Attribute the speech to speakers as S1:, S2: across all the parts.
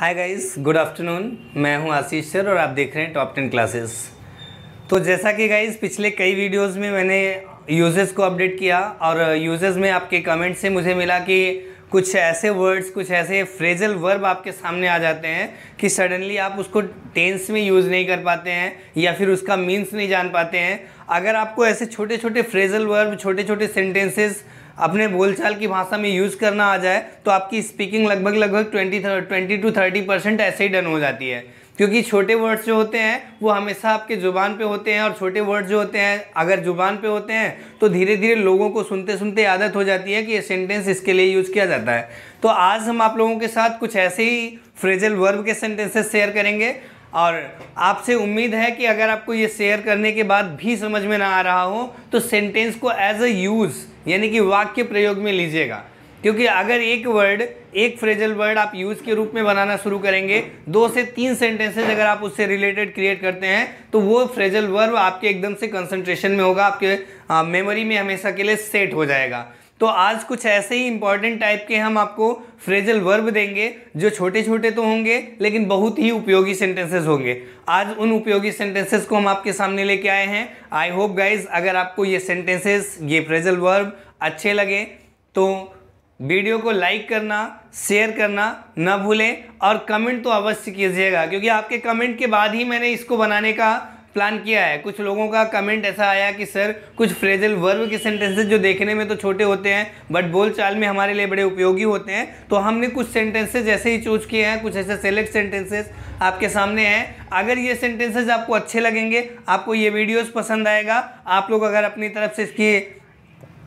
S1: Hi guys good afternoon मैं हूं आशीष sir और आप देख रहे हैं टॉप टेन क्लासेस तो जैसा कि गाइस पिछले कई वीडियोस में मैंने यूज़र्स को अपडेट किया और यूजर्स uh, में आपके कमेंट से मुझे मिला कि कुछ ऐसे वर्ड्स कुछ ऐसे फ्रेजल वर्ब आपके सामने आ जाते हैं कि सडनली आप उसको टेंस में यूज़ नहीं कर पाते हैं या फिर उसका मीन्स नहीं जान पाते हैं अगर आपको ऐसे छोटे छोटे फ्रेजल वर्ब छोटे छोटे सेंटेंसेस अपने बोलचाल की भाषा में यूज़ करना आ जाए तो आपकी स्पीकिंग लगभग लगभग twenty twenty two thirty percent ऐसे ही डन हो जाती है क्योंकि छोटे वर्ड्स जो होते हैं वो हमेशा आपके ज़ुबान पे होते हैं और छोटे वर्ड्स जो होते हैं अगर ज़ुबान पे होते हैं तो धीरे धीरे लोगों को सुनते सुनते आदत हो जाती है कि ये सेंटेंस इसके लिए यूज़ किया जाता है तो आज हम आप लोगों के साथ कुछ ऐसे ही फ्रेजल वर्ब के सेंटेंसेस शेयर करेंगे और आपसे उम्मीद है कि अगर आपको ये शेयर करने के बाद भी समझ में ना आ रहा हो तो सेंटेंस को एज अ यूज़ यानी कि वाक्य प्रयोग में लीजिएगा क्योंकि अगर एक वर्ड एक फ्रेजल वर्ड आप यूज़ के रूप में बनाना शुरू करेंगे दो से तीन सेंटेंसेज अगर आप उससे रिलेटेड क्रिएट करते हैं तो वो फ्रेजल वर्ब आपके एकदम से कंसंट्रेशन में होगा आपके मेमोरी में हमेशा के लिए सेट हो जाएगा तो आज कुछ ऐसे ही इंपॉर्टेंट टाइप के हम आपको फ्रेजल वर्ब देंगे जो छोटे छोटे तो होंगे लेकिन बहुत ही उपयोगी सेंटेंसेस होंगे आज उन उपयोगी सेंटेंसेस को हम आपके सामने लेके आए हैं आई होप गाइज अगर आपको ये सेंटेंसेस ये फ्रेजल वर्ब अच्छे लगे तो वीडियो को लाइक करना शेयर करना ना भूलें और कमेंट तो अवश्य कीजिएगा क्योंकि आपके कमेंट के बाद ही मैंने इसको बनाने का प्लान किया है कुछ लोगों का कमेंट ऐसा आया कि सर कुछ फ्रेजल वर्ब के सेंटेंसेस जो देखने में तो छोटे होते हैं बट बोलचाल में हमारे लिए बड़े उपयोगी होते हैं तो हमने कुछ सेंटेंसेज ऐसे ही चूज किए हैं कुछ ऐसे सेलेक्ट सेंटेंसेज आपके सामने हैं अगर ये सेंटेंसेज आपको अच्छे लगेंगे आपको ये वीडियोज़ पसंद आएगा आप लोग अगर अपनी तरफ से इसकी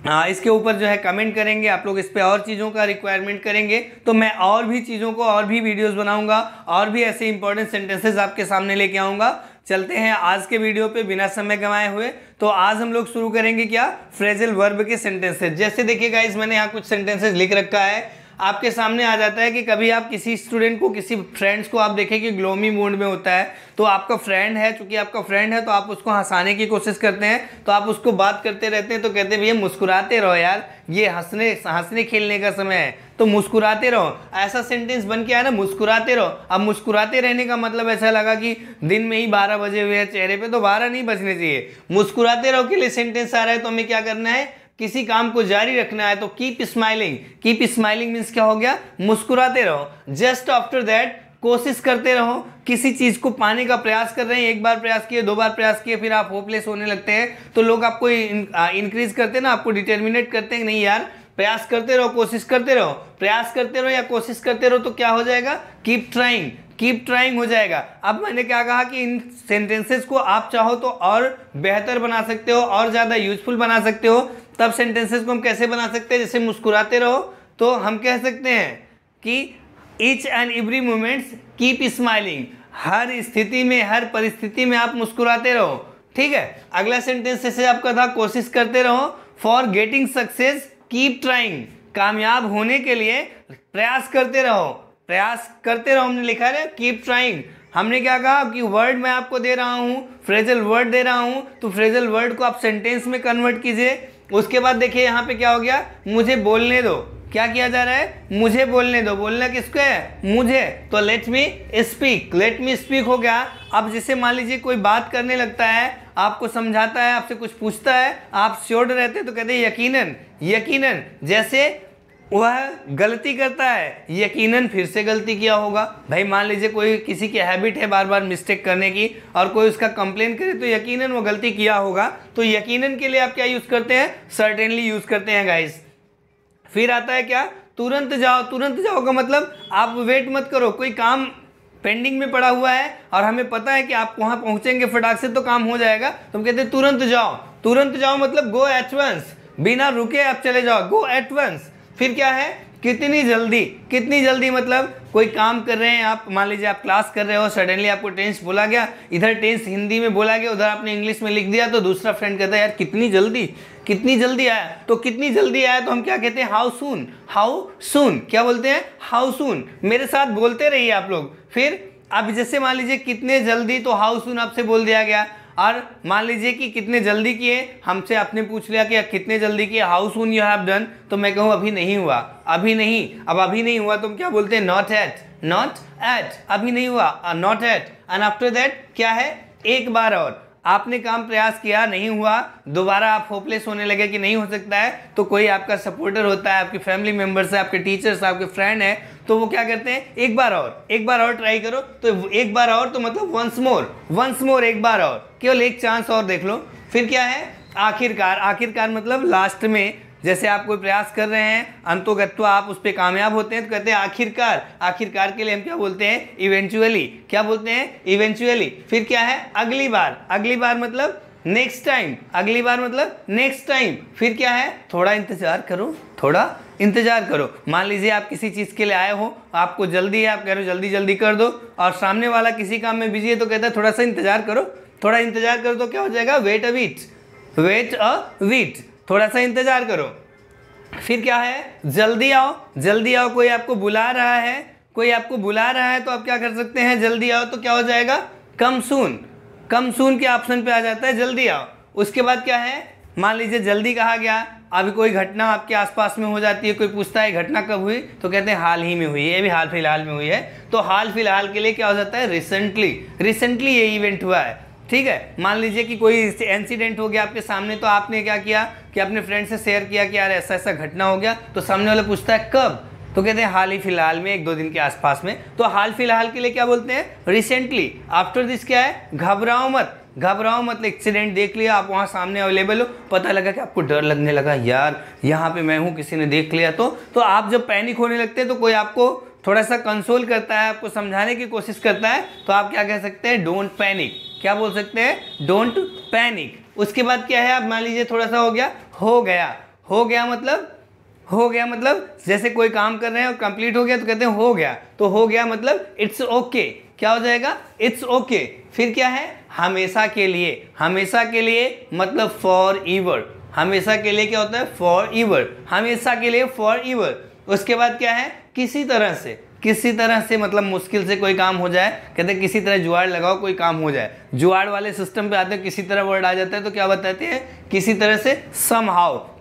S1: आ, इसके ऊपर जो है कमेंट करेंगे आप लोग इस पर और चीज़ों का रिक्वायरमेंट करेंगे तो मैं और भी चीज़ों को और भी वीडियोस बनाऊंगा और भी ऐसे इंपॉर्टेंट सेंटेंसेस आपके सामने लेके आऊँगा चलते हैं आज के वीडियो पे बिना समय गवाए हुए तो आज हम लोग शुरू करेंगे क्या फ्रेजल वर्ब के सेंटेंसेज जैसे देखिए गाइज मैंने यहाँ कुछ सेंटेंसेज लिख रखा है आपके सामने आ जाता है कि कभी आप किसी स्टूडेंट को किसी फ्रेंड्स को आप देखें कि ग्लोमी मूड में होता है तो आपका फ्रेंड है चूँकि आपका फ्रेंड है तो आप उसको हंसाने की कोशिश करते हैं तो आप उसको बात करते रहते हैं तो कहते हैं भैया मुस्कुराते रहो यार ये हंसने हंसने खेलने का समय है तो मुस्कुराते रहो ऐसा सेंटेंस बन के आया ना मुस्कुराते रहो अब मुस्कुराते रहने का मतलब ऐसा लगा कि दिन में ही बारह बजे हुए हैं चेहरे पे तो बारह नहीं बजने चाहिए मुस्कुराते रहो के लिए सेंटेंस आ रहा है तो हमें क्या करना है किसी काम को जारी रखना है तो keep smiling keep smiling means क्या हो गया मुस्कुराते रहो जस्ट आफ्टर दैट कोशिश करते रहो किसी चीज़ को पाने का प्रयास कर रहे हैं एक बार प्रयास किए दो बार प्रयास किए फिर आप होपलेस होने लगते हैं तो लोग आपको इंक्रीज करते हैं ना आपको डिटर्मिनेट करते हैं नहीं यार प्रयास करते रहो कोशिश करते रहो प्रयास करते रहो या कोशिश करते रहो तो क्या हो जाएगा कीप ट्राइंग कीप ट्राइंग हो जाएगा अब मैंने क्या कहा कि इन सेंटेंसेस को आप चाहो तो और बेहतर बना सकते हो और ज़्यादा यूजफुल बना सकते हो तब सेंटेंसेस को हम कैसे बना सकते हैं जैसे मुस्कुराते रहो तो हम कह सकते हैं कि each and every moments keep smiling हर स्थिति में हर परिस्थिति में आप मुस्कुराते रहो ठीक है अगला सेंटेंस जैसे आपका था कोशिश करते रहो for getting success keep trying कामयाब होने के लिए प्रयास करते रहो प्रयास करते रहो हमने लिखा है कीप ट्राइंग हमने क्या कहा कि वर्ड मैं आपको दे रहा हूँ फ्रेजल वर्ड दे रहा हूँ तो फ्रेजल वर्ड को आप सेंटेंस में कन्वर्ट कीजिए उसके बाद देखिए यहाँ पे क्या हो गया मुझे बोलने दो क्या किया जा रहा है मुझे बोलने दो बोलना किसको है मुझे तो let me speak let me speak हो गया अब जिसे मान लीजिए कोई बात करने लगता है आपको समझाता है आपसे कुछ पूछता है आप श्योर रहते हैं तो कहते हैं यकीनन यकीनन जैसे वह गलती करता है यकीनन फिर से गलती किया होगा भाई मान लीजिए कोई किसी की हैबिट है बार बार मिस्टेक करने की और कोई उसका कंप्लेन करे तो यकीनन वो गलती किया होगा तो यकीनन के लिए आप क्या यूज़ करते हैं सर्टेनली यूज़ करते हैं गाइस फिर आता है क्या तुरंत जाओ तुरंत जाओ का मतलब आप वेट मत करो कोई काम पेंडिंग में पड़ा हुआ है और हमें पता है कि आप वहाँ पहुँचेंगे फटाक से तो काम हो जाएगा तुम तो कहते तुरंत जाओ तुरंत जाओ मतलब गो एट वंस बिना रुके आप चले जाओ गो एट वंस फिर क्या है कितनी जल्दी कितनी जल्दी मतलब कोई काम कर रहे हैं आप मान लीजिए आप क्लास कर रहे हो सडनली आपको टेंस बोला गया इधर टेंस हिंदी में बोला गया उधर आपने इंग्लिश में लिख दिया तो दूसरा फ्रेंड कहता है यार कितनी जल्दी कितनी जल्दी आया तो कितनी जल्दी आया तो हम क्या कहते हैं हाउ सून हाउ सून क्या बोलते हैं हाउ सून मेरे साथ बोलते रहिए आप लोग फिर आप जैसे मान लीजिए कितने जल्दी तो हाउ सुन आपसे बोल दिया गया और मान लीजिए कि कितने जल्दी किए हमसे आपने पूछ लिया कि कितने जल्दी किए how soon you have done तो मैं कहूँ अभी नहीं हुआ अभी नहीं अब अभी नहीं हुआ तुम तो क्या बोलते हैं नॉट एट नॉट एट अभी नहीं हुआ not at and after that क्या है एक बार और आपने काम प्रयास किया नहीं हुआ दोबारा आप होपलेस होने लगे कि नहीं हो सकता है तो कोई आपका सपोर्टर होता है आपकी फैमिली मेम्बर्स है आपके टीचर्स आपके फ्रेंड है तो वो क्या करते हैं एक बार और एक बार और ट्राई करो तो एक बार और तो मतलब वंस मोर वंस मोर एक बार और केवल एक चांस और देख लो फिर क्या है आखिरकार आखिरकार मतलब लास्ट में जैसे आप कोई प्रयास कर रहे हैं अंतोगत्वा आप उस पर कामयाब होते हैं तो कहते हैं आखिरकार आखिरकार के लिए हम क्या बोलते हैं इवेंचुअली क्या बोलते हैं इवेंचुअली फिर क्या है अगली बार अगली बार मतलब नेक्स्ट टाइम अगली बार मतलब नेक्स्ट टाइम फिर क्या है थोड़ा इंतज़ार करो थोड़ा इंतज़ार करो मान लीजिए आप किसी चीज़ के लिए आए हो आपको जल्दी है आप कह रहे हो जल्दी जल्दी कर दो और सामने वाला किसी काम में बिजी है तो कहता है थोड़ा सा इंतज़ार करो थोड़ा इंतज़ार करो तो क्या हो जाएगा wait a bit wait a bit थोड़ा सा इंतज़ार करो फिर क्या है जल्दी आओ जल्दी आओ कोई आपको बुला रहा है कोई आपको बुला रहा है तो आप क्या कर सकते हैं जल्दी आओ तो क्या हो जाएगा कम सुन कम सून के ऑप्शन पे आ जाता है जल्दी आओ उसके बाद क्या है मान लीजिए जल्दी कहा गया अभी कोई घटना आपके आसपास में हो जाती है कोई पूछता है घटना कब हुई तो कहते हैं हाल ही में हुई है ये भी हाल फिलहाल में हुई है तो हाल फिलहाल के लिए क्या हो जाता है रिसेंटली रिसेंटली ये इवेंट हुआ है ठीक है मान लीजिए कि कोई इंसिडेंट हो गया आपके सामने तो आपने क्या किया कि अपने फ्रेंड से शेयर किया कि यार ऐसा ऐसा घटना हो गया तो सामने वाला पूछता है कब तो कहते हैं हाल ही फिलहाल में एक दो दिन के आसपास में तो हाल फिलहाल के लिए क्या बोलते हैं रिसेंटली आफ्टर दिस क्या है घबराओ मत घबराओ मत एक्सीडेंट देख लिया आप वहाँ सामने अवेलेबल हो पता लगा कि आपको डर लगने लगा यार यहाँ पे मैं हूँ किसी ने देख लिया तो तो आप जब पैनिक होने लगते हैं तो कोई आपको थोड़ा सा कंसोल करता है आपको समझाने की कोशिश करता है तो आप क्या कह सकते हैं डोंट पैनिक क्या बोल सकते हैं डोंट पैनिक उसके बाद क्या है आप मान लीजिए थोड़ा सा हो गया हो गया हो गया मतलब हो गया मतलब जैसे कोई काम कर रहे हैं और कंप्लीट हो गया तो कहते हैं हो गया तो हो गया मतलब इट्स ओके okay. क्या हो जाएगा इट्स ओके okay. फिर क्या है हमेशा के लिए हमेशा के लिए मतलब फॉर ईवर हमेशा के लिए क्या होता है फॉर ईवर हमेशा के लिए फॉर ईवर उसके बाद क्या है किसी तरह से किसी तरह से मतलब मुश्किल से कोई काम हो जाए कहते हैं किसी तरह जुआड़ लगाओ कोई काम हो जाए जुआड़ वाले सिस्टम पे आते हैं किसी तरह वर्ड आ जाता है तो क्या बताते हैं किसी तरह से सम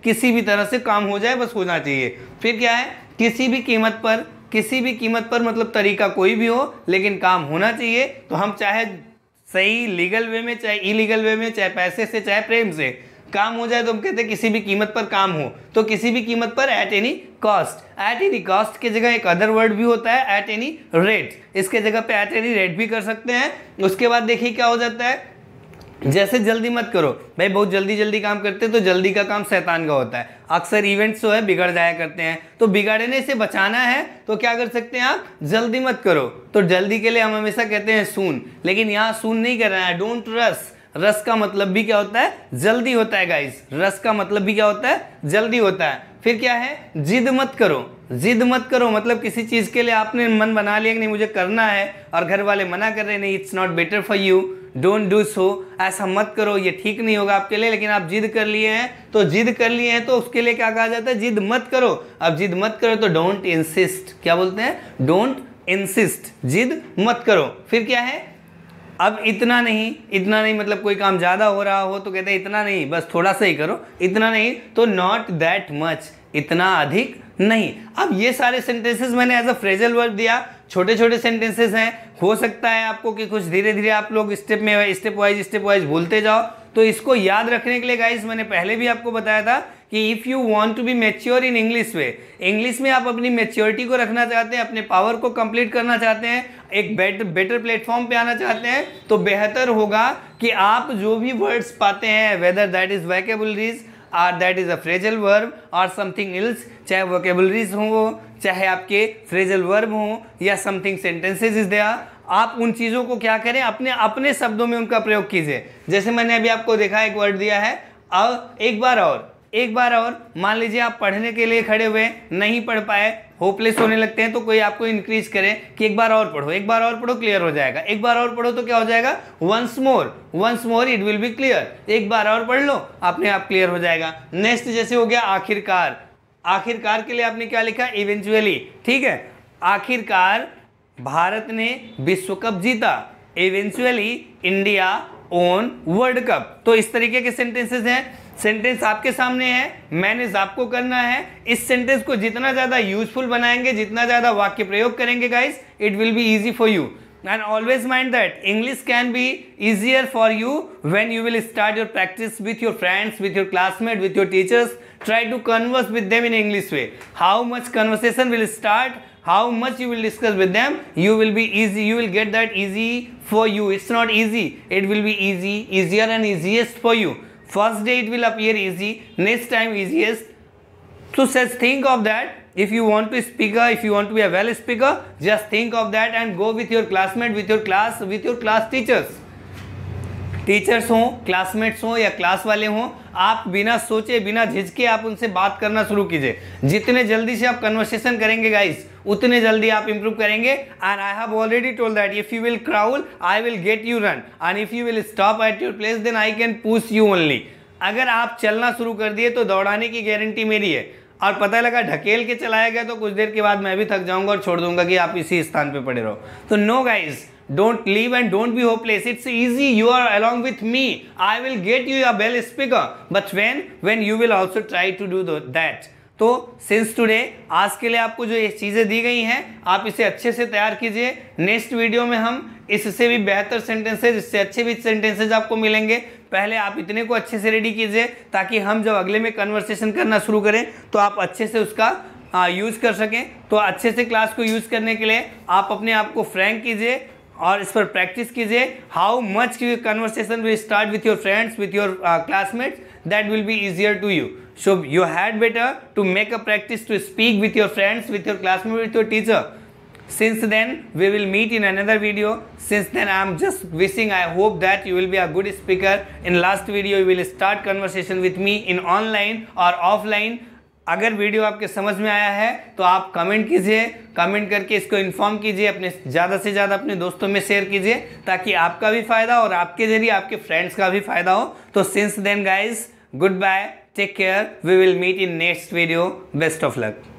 S1: किसी भी तरह से काम हो जाए बस होना चाहिए फिर क्या है किसी भी कीमत पर किसी भी कीमत पर मतलब तरीका कोई भी हो लेकिन काम होना चाहिए तो हम चाहे सही लीगल वे में चाहे इलीगल वे में चाहे पैसे से चाहे प्रेम से काम हो जाए तो हम कहते हैं किसी भी कीमत पर काम हो तो किसी भी कीमत पर at any cost at any cost की जगह एक अदर वर्ड भी होता है एट एनी रेट इसके जगह पे एट एनी रेट भी कर सकते हैं उसके बाद देखिए क्या हो जाता है जैसे जल्दी मत करो भाई बहुत जल्दी जल्दी काम करते हैं तो जल्दी का काम शैतान का होता है अक्सर इवेंट्स जो है बिगड़ जाया करते हैं तो बिगाड़ने से बचाना है तो क्या कर सकते हैं आप जल्दी मत करो तो जल्दी के लिए हम हमेशा कहते हैं सून लेकिन यहाँ सून नहीं कर रहे है डोंट रस रस का मतलब भी क्या होता है जल्दी होता है गाइस रस का मतलब भी क्या होता है जल्दी होता है फिर क्या है जिद मत करो जिद मत करो मतलब किसी चीज़ के लिए आपने मन बना लिया कि नहीं मुझे करना है और घर वाले मना कर रहे नहीं it's not better for you don't do so ऐसा मत करो ये ठीक नहीं होगा आपके लिए लेकिन आप जिद कर लिए हैं तो जिद कर लिए हैं तो उसके लिए क्या कहा जाता है जिद मत करो अब जिद मत करो तो डोंट इंसिस्ट क्या बोलते हैं डोंट इंसिस्ट जिद मत करो फिर क्या है अब इतना नहीं इतना नहीं मतलब कोई काम ज़्यादा हो रहा हो तो कहते हैं इतना नहीं बस थोड़ा सा ही करो इतना नहीं तो नॉट दैट मच इतना अधिक नहीं अब ये सारे सेंटेंसेस मैंने एज अ फ्रेजल वर्ब दिया छोटे छोटे सेंटेंसेस हैं हो सकता है आपको कि कुछ धीरे धीरे आप लोग स्टेप में स्टेप वाइज स्टेप वाइज भूलते जाओ तो इसको याद रखने के लिए गाइज मैंने पहले भी आपको बताया था कि if you want to be mature in English way English में आप अपनी मेच्योरिटी को रखना चाहते हैं अपने पावर को कंप्लीट करना चाहते हैं एक बेटर बेटर प्लेटफॉर्म पे आना चाहते हैं तो बेहतर होगा कि आप जो भी वर्ड्स पाते हैं whether that is vocabularies are that is a phrasal verb और समथिंग इल्स चाहे वोकेबुलरीज हों चाहे आपके फ्रेजल वर्ब हों या समथिंग सेंटेंसेज इज दिया आप उन चीज़ों को क्या करें अपने अपने शब्दों में उनका प्रयोग कीजिए जैसे मैंने अभी आपको देखा एक वर्ड दिया है अब एक बार और एक बार और मान लीजिए आप पढ़ने के लिए खड़े हुए नहीं पढ़ पाए होपलेस होने लगते हैं तो कोई आपको इंक्रीज करे कि एक बार और पढ़ो एक बार और पढ़ो क्लियर हो जाएगा एक बार और पढ़ो तो क्या हो जाएगा once more once more it will be clear एक बार और पढ़ लो आपने आप क्लियर हो जाएगा नेक्स्ट जैसे हो गया आखिरकार आखिरकार के लिए आपने क्या लिखा इवेंचुअली ठीक है आखिरकार भारत ने विश्व कप जीता eventually India won World Cup तो इस तरीके के सेंटेंसेस हैं सेंटेंस आपके सामने है मैनेज आपको करना है इस सेंटेंस को जितना ज्यादा यूजफुल बनाएंगे जितना ज्यादा वाक्य प्रयोग करेंगे guys it will be easy for you and always mind that English can be easier for you when you will start your practice with your friends with your classmate with your teachers try to converse with them in English way how much conversation will start how much you will discuss with them you will be easy you will get that easy for you it's not easy it will be easy easier and easiest for you First day it will appear easy, next time easiest. So just think of that. If you want to speaker, if you want to be a well speaker, just think of that and go with your classmate, with your class, with your class teachers. Teachers हों classmates हों या class वाले हों आप बिना सोचे बिना झिझके आप उनसे बात करना शुरू कीजिए जितने जल्दी से आप कन्वर्सेशन करेंगे गाइस उतने जल्दी आप इंप्रूव करेंगे and I have already told that if you will crawl I will get you run and if you will stop at your place then I can push you only अगर आप चलना शुरू कर दिए तो दौड़ाने की गारंटी मेरी है और पता लगा ढकेल के चलाया गया तो कुछ देर के बाद मैं भी थक जाऊंगा और छोड़ दूंगा कि आप इसी स्थान पे पड़े रहो तो no guys don't leave and don't be hopeless it's easy you are along with me I will get you a well speaker but when when you will also try to do that तो since today आज के लिए आपको जो ये चीज़ें दी गई हैं आप इसे अच्छे से तैयार कीजिए नेक्स्ट वीडियो में हम इससे भी बेहतर सेंटेंसेज इससे अच्छे भी सेंटेंसेज आपको मिलेंगे पहले आप इतने को अच्छे से रेडी कीजिए ताकि हम जब अगले में कन्वर्सेशन करना शुरू करें तो आप अच्छे से उसका यूज़ कर सकें तो अच्छे से क्लास को यूज़ करने के लिए आप अपने आप को फ्रैंक कीजिए Or और इस पर प्रैक्टिस कीजिए how conversation will start with your friends, with your uh, classmates. That will be easier to you. so you had better to make a practice to speak with your friends with your classmates with your teacher since then we will meet in another video since then i am just wishing i hope that you will be a good speaker in last video you will start conversation with me in online or offline अगर video आपके समझ में आया है तो आप comment कीजिए comment करके इसको इन्फॉर्म कीजिए अपने ज़्यादा से ज़्यादा अपने दोस्तों में शेयर कीजिए ताकि आपका भी फ़ायदा और आपके जरिए आपके फ्रेंड्स का भी फ़ायदा हो तो since then guys good bye take care we will meet in next video best of luck